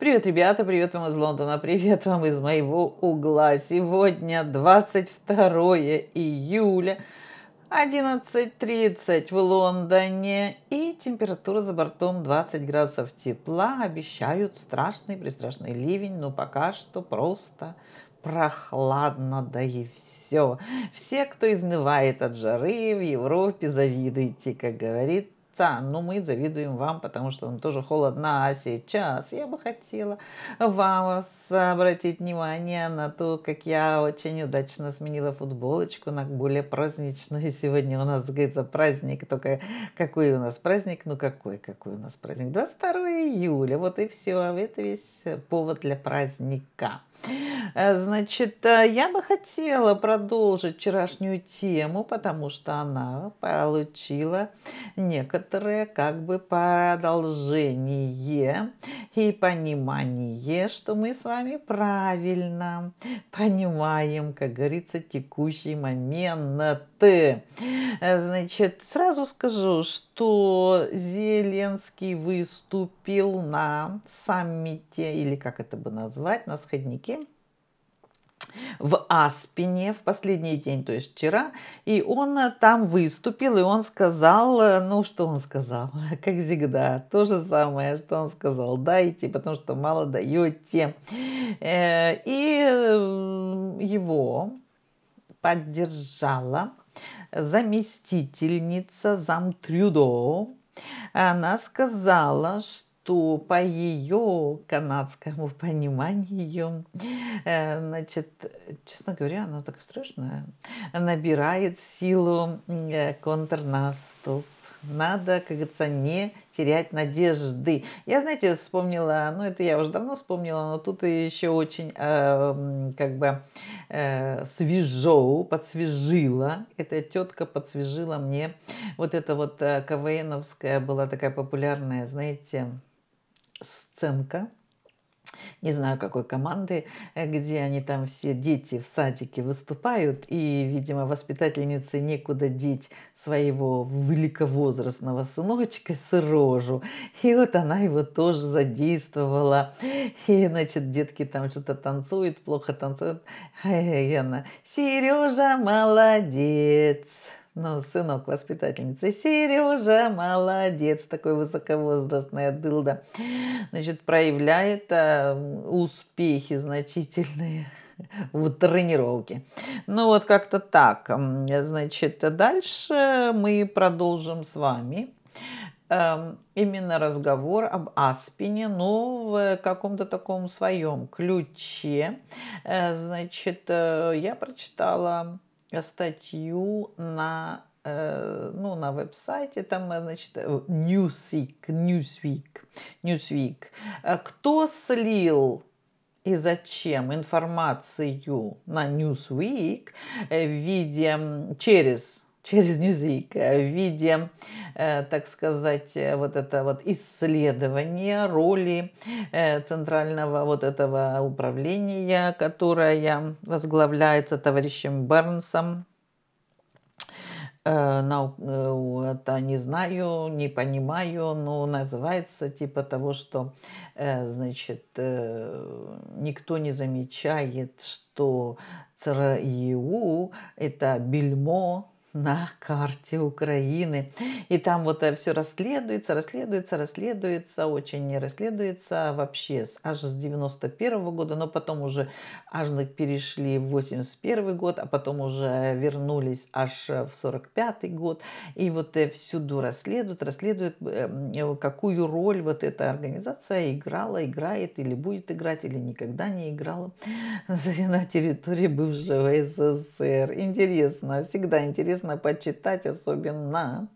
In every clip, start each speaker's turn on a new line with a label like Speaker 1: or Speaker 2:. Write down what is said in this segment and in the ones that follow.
Speaker 1: Привет, ребята, привет вам из Лондона, привет вам из моего угла. Сегодня 22 июля, 11.30 в Лондоне и температура за бортом 20 градусов тепла. Обещают страшный, пристрашный ливень, но пока что просто прохладно, да и все. Все, кто изнывает от жары в Европе, завидуйте, как говорит Казахстан, но мы завидуем вам, потому что вам тоже холодно, а сейчас я бы хотела вам обратить внимание на то, как я очень удачно сменила футболочку на более праздничную. Сегодня у нас, говорится, праздник, только какой у нас праздник? Ну какой, какой у нас праздник? 22 июля, вот и все, это весь повод для праздника. Э, значит, э, я бы хотела продолжить вчерашнюю тему, потому что она получила некоторые некоторое как бы продолжение и понимание, что мы с вами правильно понимаем, как говорится, текущий момент. Значит, сразу скажу, что Зеленский выступил на саммите, или как это бы назвать, на сходнике в Аспине в последний день, то есть вчера, и он э, там выступил, и он сказал, э, ну, что он сказал, как всегда, то же самое, что он сказал, дайте, потому что мало даете. Э, и его поддержала заместительница зам Трюдо, она сказала, что что по ее канадскому пониманию, э, значит, честно говоря, она так страшная, набирает силу э, контрнаступ надо, как говорится, не терять надежды. Я, знаете, вспомнила, ну это я уже давно вспомнила, но тут еще очень э, как бы э, свежо, подсвежила. Эта тетка подсвежила мне вот это вот э, КВНовская была такая популярная, знаете, сценка, не знаю какой команды, э, где они там все дети в садике выступают, и, видимо, воспитательнице некуда деть своего великовозрастного сыночка с рожу. И вот она его тоже задействовала. И, значит, детки там что-то танцуют, плохо танцуют. И она, Сережа молодец. Ну, сынок воспитательницы Сережа молодец, такой высоковозрастный дылда, значит, проявляет э, успехи значительные в тренировке. Ну вот как-то так. Значит, дальше мы продолжим с вами эм, именно разговор об Аспине, но ну, в каком-то таком своем ключе. Э, значит, э, я прочитала статью на, э, ну, на веб-сайте, там, э, значит, э, Newsweek, Newsweek, Newsweek. Э, кто слил и зачем информацию на Newsweek в виде через через Newsweek э, в виде, э, так сказать, э, вот это вот исследование роли центрального вот этого управления, которое возглавляется товарищем Бернсом. Это а не знаю, не понимаю, но называется типа того, что, значит, никто не замечает, что ЦРУ – это бельмо, на карте Украины. И там вот э, все расследуется, расследуется, расследуется, очень не расследуется а вообще аж с 91 -го года, но потом уже аж перешли в 81 год, а потом уже вернулись аж э, в 45 год. И вот э, всюду расследуют, расследуют, эм, какую роль вот эта организация играла, играет или будет играть, или никогда не играла на территории бывшего СССР. Интересно, всегда интересно интересно почитать, особенно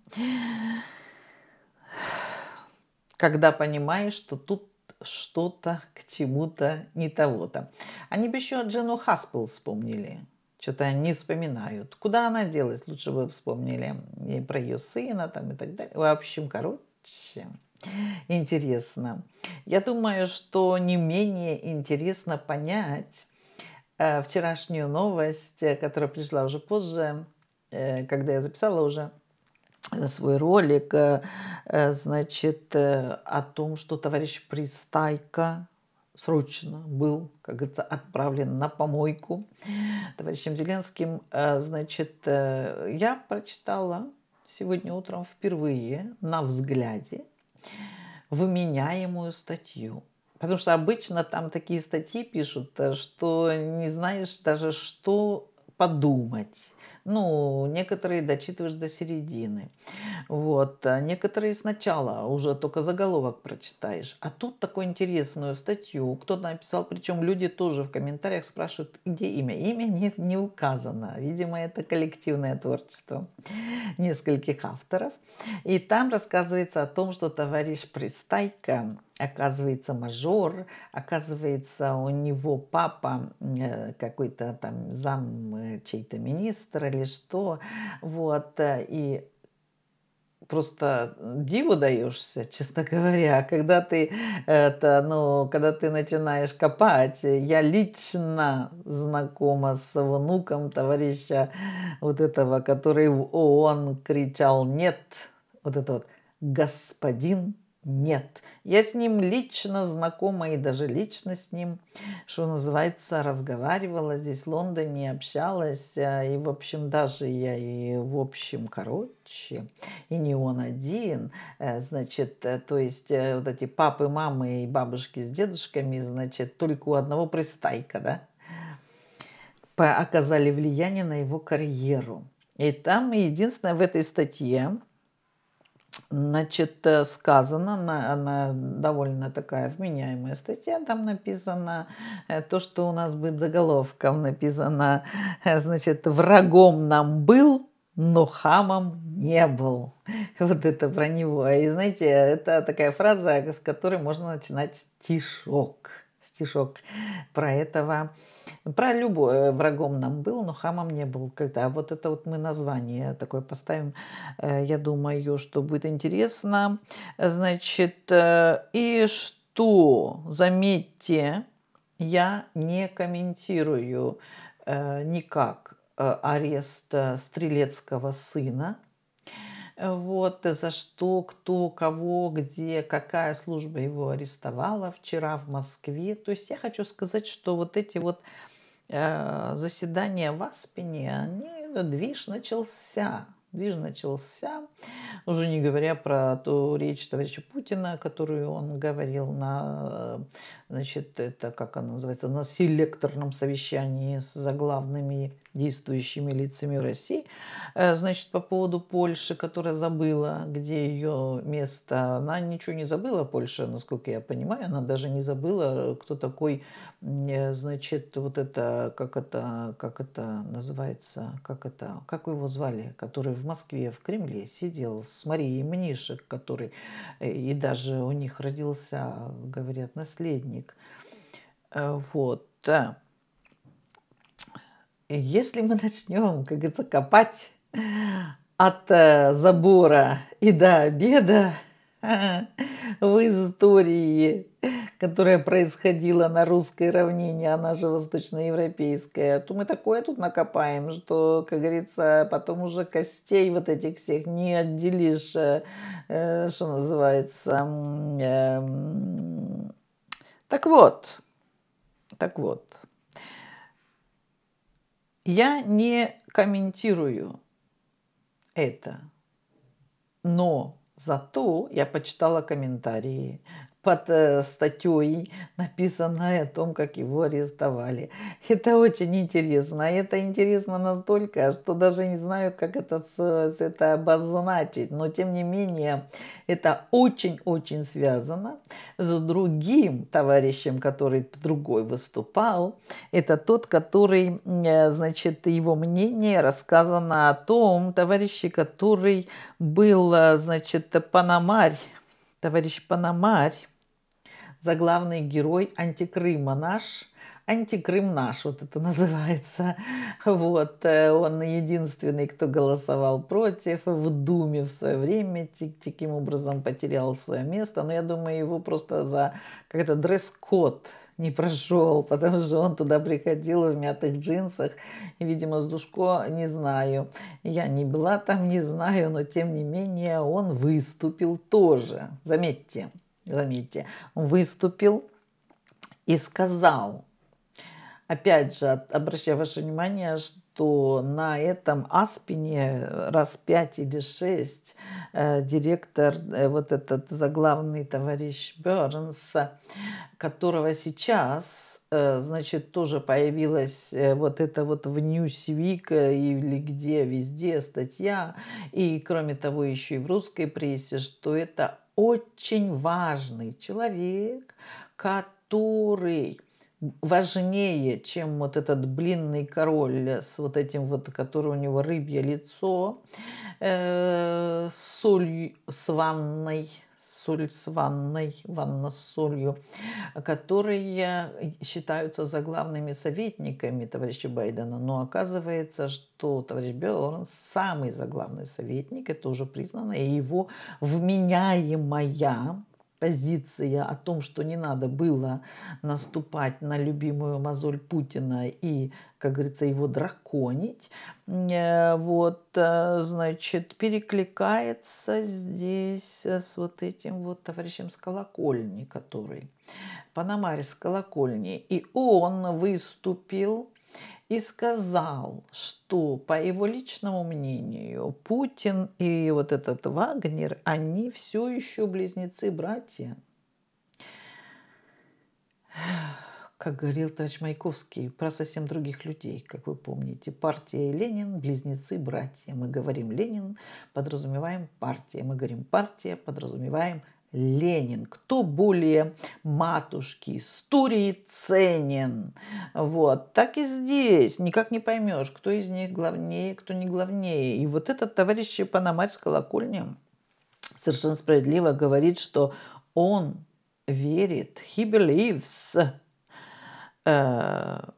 Speaker 1: когда понимаешь, что тут что-то к чему-то не того-то. Они бы еще Джену Хаспел вспомнили. Что-то не вспоминают. Куда она делась? Лучше бы вспомнили и про ее сына там и так далее. В общем, короче, интересно. Я думаю, что не менее интересно понять э, вчерашнюю новость, которая пришла уже позже, Э, когда я записала уже э, свой ролик, э, значит, о том, что товарищ Пристайко срочно был, как говорится, отправлен на помойку товарищем Зеленским. Значит, я прочитала сегодня утром впервые на взгляде выменяемую статью. Потому что обычно там такие статьи пишут, что не знаешь даже, что подумать ну, некоторые дочитываешь до середины. Вот. А некоторые сначала уже только заголовок прочитаешь. А тут такую интересную статью кто-то написал, причем люди тоже в комментариях спрашивают, где имя. Имя не, не указано. Видимо, это коллективное творчество нескольких авторов. И там рассказывается о том, что товарищ Пристайка оказывается мажор, оказывается у него папа э, какой-то там зам э, чей-то министра, или что. Вот, э, и просто диву даешься, честно говоря, когда ты это, ну, когда ты начинаешь копать. Я лично знакома с внуком товарища вот этого, который он кричал «нет», вот этот вот «господин нет, я с ним лично знакома и даже лично с ним, что называется, разговаривала здесь в Лондоне, общалась. Э, и, в общем, даже я и, в общем, короче, и не он один. Э, значит, э, то есть вот эти папы, мамы и бабушки с дедушками, значит, только у одного пристайка, да, оказали влияние на его карьеру. И там единственное в этой статье Значит, э, сказано, она, она довольно такая вменяемая статья, там написано э, то, что у нас будет заголовком написано, э, значит, врагом нам был, но хамом не был. Вот это про него. И знаете, это такая фраза, с которой можно начинать стишок стишок про этого. Про любого э, врагом нам был, но хамом не был. Когда вот это вот мы название такое поставим, э, я думаю, что будет интересно. Значит, э, и что, заметьте, я не комментирую никак арест Стрелецкого сына, вот, э, за что, кто, кого, где, какая служба его арестовала вчера в Москве. То есть я хочу сказать, что вот эти вот э, заседания в Аспине, они, ну, движ начался движ начался, уже не говоря про ту речь товарища Путина, которую он говорил на, значит, это как она называется, на селекторном совещании с заглавными действующими лицами России, э, значит, по поводу Польши, которая забыла, где ее место. Она ничего не забыла, Польша, насколько я понимаю, она даже не забыла, кто такой, э, значит, вот это, как это, как это называется, как это, как его звали, который в в Москве, в Кремле сидел с Марией Мнишек, который, э, и даже у них родился, говорят, наследник. Э, вот. Если мы начнем, как говорится, копать от э, забора и до обеда, в истории, которая происходила на русской равнине, она же восточноевропейская, а то мы такое тут накопаем, что, как говорится, потом уже костей вот этих всех не отделишь, э, э, что называется. Эм. Так вот, так вот, я не комментирую это, но Зато я почитала комментарии, под э, статьей написано о том, как его арестовали. Это очень интересно. А это интересно настолько, что даже не знаю, как это, это обозначить. Но тем не менее, это очень-очень связано с другим товарищем, который другой выступал. Это тот, который, э, значит, его мнение рассказано о том товарище, который был, э, значит, Панамарь, товарищ Панамарь, заглавный герой «Антикрыма наш», «Антикрым наш», вот это называется. Вот, э, он единственный, кто голосовал против в Думе в свое время, таким образом потерял свое место. Но я думаю, его просто за как-то дресс-код не прошел, потому что он туда приходил в мятых джинсах. И, видимо, с Душко не знаю. Я не была там, не знаю, но тем не менее он выступил тоже. Заметьте, заметьте, выступил и сказал, опять же, обращаю ваше внимание, что на этом Аспине раз пять или шесть э, директор, э, вот этот заглавный товарищ Бернс, которого сейчас э, значит, тоже появилась э, вот это вот в Ньюсвик э, или где, везде статья, и кроме того еще и в русской прессе, что это очень важный человек, который важнее, чем вот этот блинный король с вот этим вот, который у него рыбье лицо, э, соль с ванной, соль с ванной, ванна с солью, которые считаются заглавными советниками товарища Байдена. Но оказывается, что товарищ Белорен самый заглавный советник, это уже признано, и его вменяемая позиция о том, что не надо было наступать на любимую мозоль Путина и, как говорится, его драконить, э, вот, э, значит, перекликается здесь э, с вот этим вот товарищем с колокольни, который, Пономарь с колокольни, и он выступил и сказал, что, по его личному мнению, Путин и вот этот Вагнер, они все еще близнецы-братья. Как говорил товарищ Маяковский, про совсем других людей, как вы помните. Партия и Ленин – близнецы-братья. Мы говорим Ленин, подразумеваем партия. Мы говорим партия, подразумеваем Ленин. Кто более матушки, Стурий ценен. Вот. Так и здесь. Никак не поймешь, кто из них главнее, кто не главнее. И вот этот товарищ Панамарь с колокольнем совершенно справедливо говорит, что он верит, he believes, uh,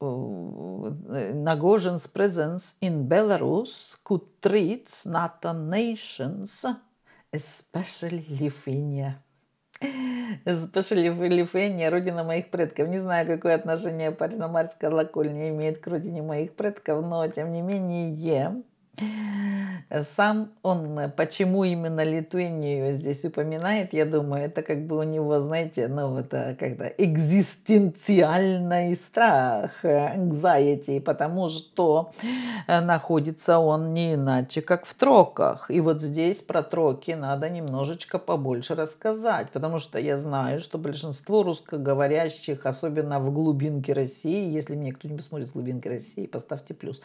Speaker 1: Nagorjan's presence in Belarus could treat NATO nations – especially Lithuania. Especially Lithuania, родина моих предков. Не знаю, какое отношение Париномарская колокольня имеет к родине моих предков, но тем не менее сам он, э, почему именно Литвинию здесь упоминает, я думаю, это как бы у него, знаете, ну, это когда экзистенциальный страх, э, anxiety, потому что э, находится он не иначе, как в троках. И вот здесь про троки надо немножечко побольше рассказать, потому что я знаю, что большинство русскоговорящих, особенно в глубинке России, если мне кто-нибудь смотрит в глубинке России, поставьте плюс,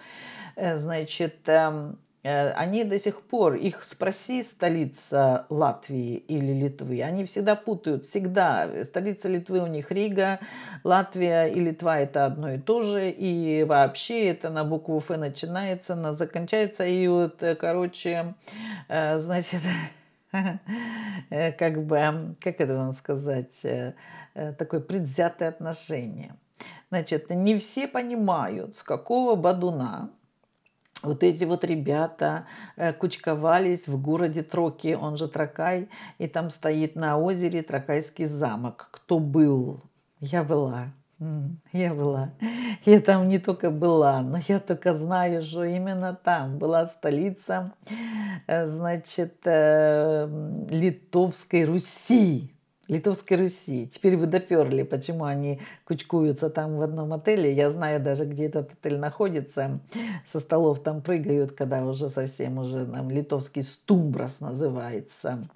Speaker 1: значит, эм, Э, они до сих пор, их спроси столица Латвии или Литвы, они всегда путают, всегда. Столица Литвы у них Рига, Латвия и Литва это одно и то же, и вообще это на букву Ф начинается, на заканчивается, и вот, э, короче, э, значит, как бы, как это вам сказать, такое предвзятое отношение. Значит, не все понимают, с какого бадуна вот эти вот ребята э, кучковались в городе Троки, он же Тракай, и там стоит на озере Тракайский замок. Кто был? Я была. Я была. Я там не только была, но я только знаю, что именно там была столица, э, значит, э, Литовской Руси. Литовской Руси. Теперь вы доперли, почему они кучкуются там в одном отеле. Я знаю даже, где этот отель находится. Со столов там прыгают, когда уже совсем уже нам литовский стумбрас называется.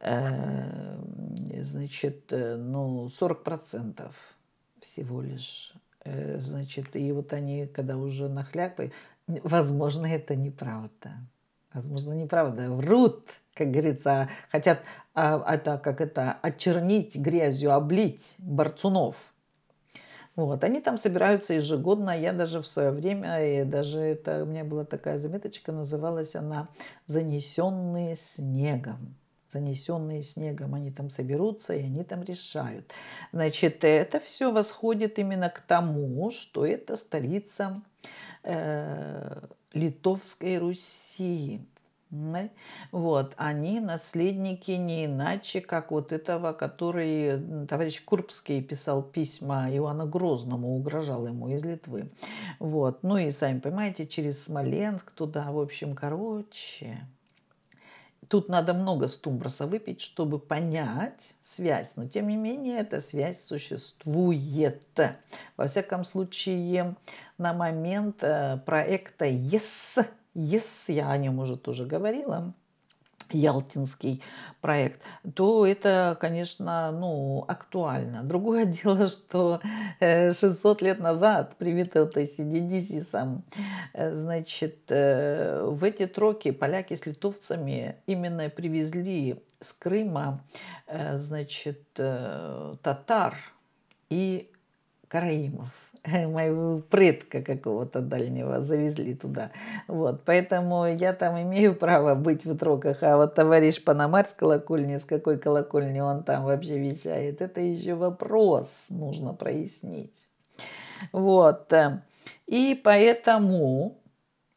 Speaker 1: Э, значит, э, ну, 40% всего лишь. Э, значит, и вот они, когда уже нахляпы, возможно, это неправда. Возможно, неправда. Врут как говорится, хотят а, это, как это, очернить грязью, облить борцунов. Вот, они там собираются ежегодно, я даже в свое время, и даже это, у меня была такая заметочка, называлась она «Занесенные снегом» занесенные снегом, они там соберутся и они там решают. Значит, это все восходит именно к тому, что это столица э, Литовской Руси. Вот, они наследники не иначе, как вот этого, который товарищ Курбский писал письма Иоанну Грозному, угрожал ему из Литвы. Вот, ну и сами понимаете, через Смоленск туда, в общем, короче. Тут надо много стумбраса выпить, чтобы понять связь, но тем не менее эта связь существует. Во всяком случае, на момент э, проекта ЕС yes! ЕС, я о нем уже тоже говорила, ялтинский проект, то это, конечно, ну, актуально. Другое дело, что 600 э, лет назад при это сидидисисом, э, значит, э, в эти троки поляки с литовцами именно привезли с Крыма, значит, татар и караимов. моего предка какого-то дальнего завезли туда. Вот, поэтому я там имею право быть в троках, а вот товарищ Панамарь с колокольни, с какой колокольни он там вообще вещает, это еще вопрос, нужно прояснить. Вот, э, и поэтому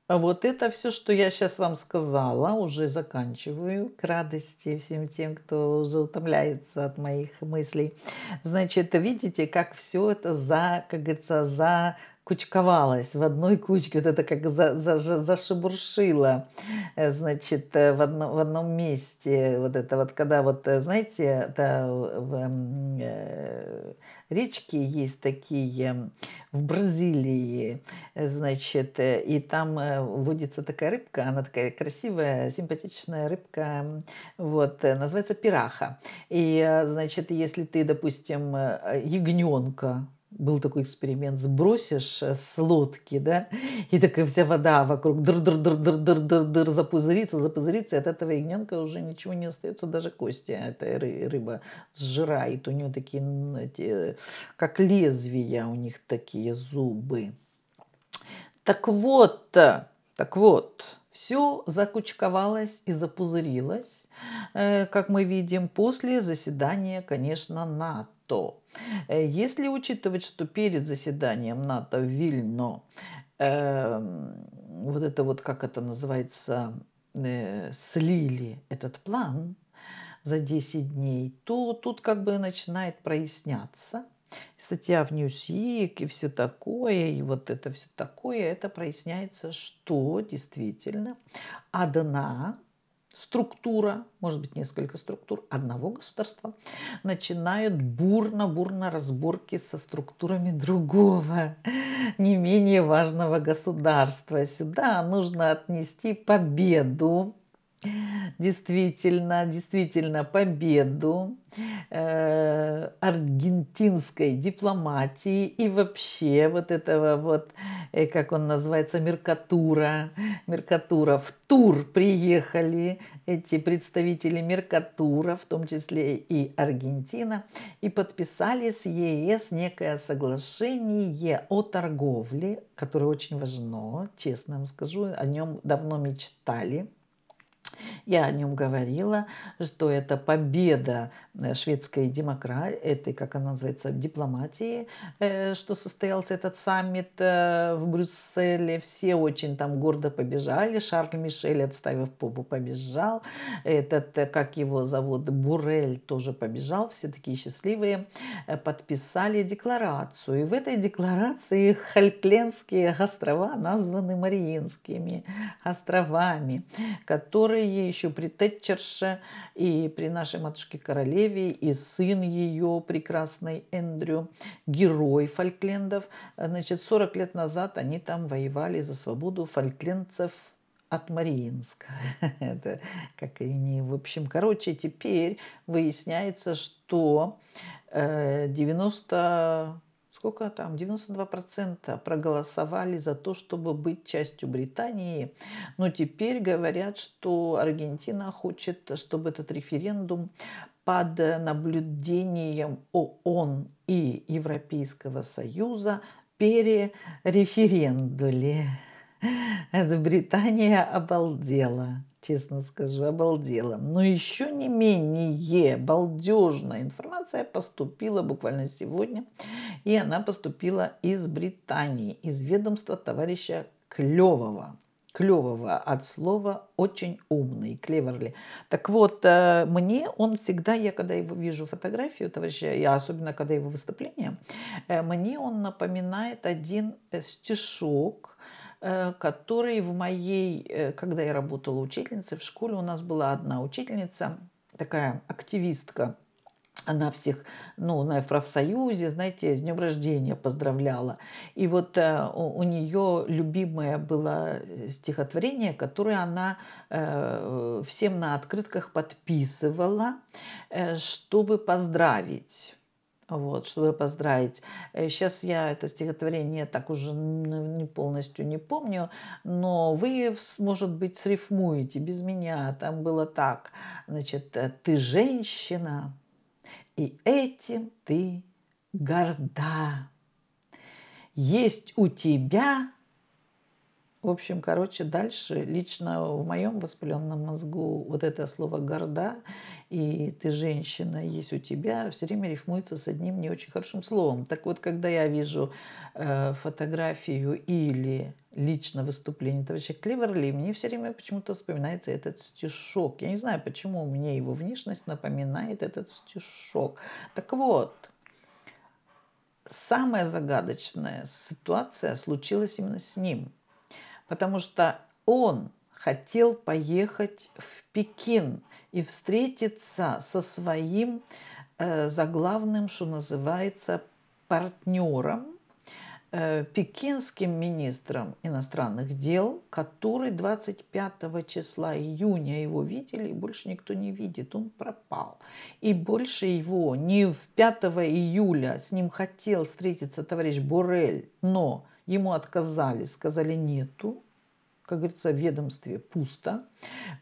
Speaker 1: а вот это все, что я сейчас вам сказала, уже заканчиваю к радости всем тем, кто уже утомляется от моих мыслей. Значит, видите, как все это за, как говорится, за кучковалась в одной кучке, вот это как за, за, зашебуршило, э, значит, э, в, одно, в одном месте, вот это вот, когда вот, э, знаете, это в, эм, э, речки есть такие эм, в Бразилии, значит, и там водится такая рыбка, она такая красивая, симпатичная рыбка, эм, вот, называется пираха. И, значит, если ты, допустим, ягненка был такой эксперимент, сбросишь э, с лодки, да, и такая вся вода вокруг др-др-др-др-др-др-др запузырится, запузырится, и от этого ягненка уже ничего не остается, даже кости эта рыба сжирает. У нее такие, как лезвия у них такие зубы. Так вот, э, так вот, все закучковалось и запузырилось, э, как мы видим, после заседания, конечно, НАТО. НАТО. Э, если учитывать, что перед заседанием НАТО в Вильно э, вот это вот, как это называется, э, слили этот план за 10 дней, то тут как бы начинает проясняться – статья в Ньюсик и все такое, и вот это все такое, это проясняется, что действительно одна а структура, может быть, несколько структур одного государства, начинают бурно-бурно разборки со структурами другого, не менее важного государства. Сюда нужно отнести победу действительно, действительно победу э, аргентинской дипломатии и вообще вот этого вот, э, как он называется, Меркатура, Меркатура. В тур приехали эти представители Меркатура, в том числе и Аргентина, и подписали с ЕС некое соглашение о торговле, которое очень важно, честно вам скажу, о нем давно мечтали – я о нем говорила, что это победа э, шведской демократии, этой, как она называется, дипломатии, э, что состоялся этот саммит э, в Брюсселе. Все очень там гордо побежали. Шарль Мишель, отставив попу, побежал. Этот, как его зовут, Бурель тоже побежал. Все такие счастливые. Подписали декларацию. И в этой декларации Хальтленские острова названы Мариинскими островами, которые которые еще при Тэтчерше и при нашей матушке-королеве, и сын ее прекрасный Эндрю, герой Фольклендов. Значит, 40 лет назад они там воевали за свободу фольклендцев от Мариинска. Это как и не... В общем, короче, теперь выясняется, что 90 э, сколько там, 92% проголосовали за то, чтобы быть частью Британии. Но теперь говорят, что Аргентина хочет, чтобы этот референдум под наблюдением ООН и Европейского Союза перереферендули. Это Британия обалдела честно скажу, обалдела. Но еще не менее балдежная информация поступила буквально сегодня, и она поступила из Британии, из ведомства товарища Клевого. Клевого от слова «очень умный», клеверли. Так вот, э, мне он всегда, я когда его вижу фотографию товарища, я особенно когда его выступление, э, мне он напоминает один э, стишок – Э, который в моей, э, когда я работала учительницей в школе, у нас была одна учительница, такая активистка, она всех, ну, на профсоюзе, знаете, с днем рождения поздравляла. И вот э, у, у нее любимое было э, стихотворение, которое она э, всем на открытках подписывала, э, чтобы поздравить вот, чтобы поздравить. Сейчас э, я это стихотворение так уже не полностью не помню, но вы, может быть, срифмуете без меня. Там было так, значит, э, ты женщина, и этим ты горда. Есть у тебя в общем, короче, дальше лично в моем воспаленном мозгу вот это слово «горда» и «ты женщина, есть у тебя» все время рифмуется с одним не очень хорошим словом. Так вот, когда я вижу э, фотографию или лично выступление товарища Кливерли, мне все время почему-то вспоминается этот стишок. Я не знаю, почему мне его внешность напоминает этот стишок. Так вот, самая загадочная ситуация случилась именно с ним – потому что он хотел поехать в Пекин и встретиться со своим э, заглавным, что называется, партнером, э, пекинским министром иностранных дел, который 25 числа июня его видели, и больше никто не видит, он пропал. И больше его не в 5 июля с ним хотел встретиться товарищ Бурель, но Ему отказали, сказали нету как говорится, в ведомстве пусто.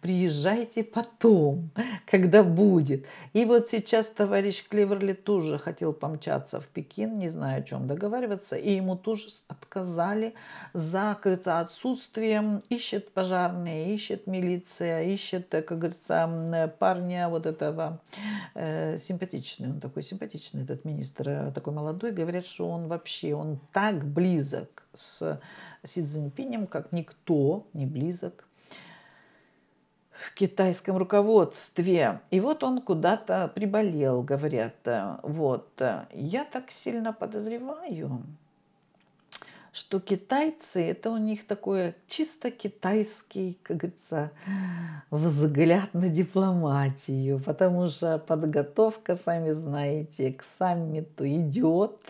Speaker 1: Приезжайте потом, когда будет. И вот сейчас товарищ Клеверли тоже хотел помчаться в Пекин, не знаю, о чем договариваться, и ему тоже отказали за, как говорится, отсутствием. Ищет пожарные, ищет милиция, ищет, э, как говорится, э, парня вот этого э, симпатичный, он такой симпатичный, этот министр, э, такой молодой, говорят, что он вообще, он так близок с Си Цзиньпинем как никто не близок в китайском руководстве. И вот он куда-то приболел, говорят. Вот, я так сильно подозреваю, что китайцы, это у них такое чисто китайский, как говорится, взгляд на дипломатию, потому что подготовка, сами знаете, к саммиту идет,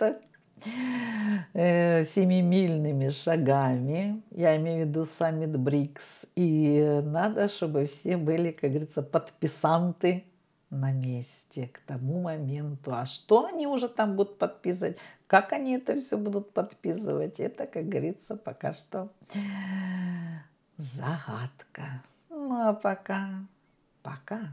Speaker 1: Э, семимильными шагами, я имею в виду саммит БРИКС, и надо, чтобы все были, как говорится, подписанты на месте к тому моменту. А что они уже там будут подписывать, как они это все будут подписывать, это, как говорится, пока что загадка. Ну а пока, пока.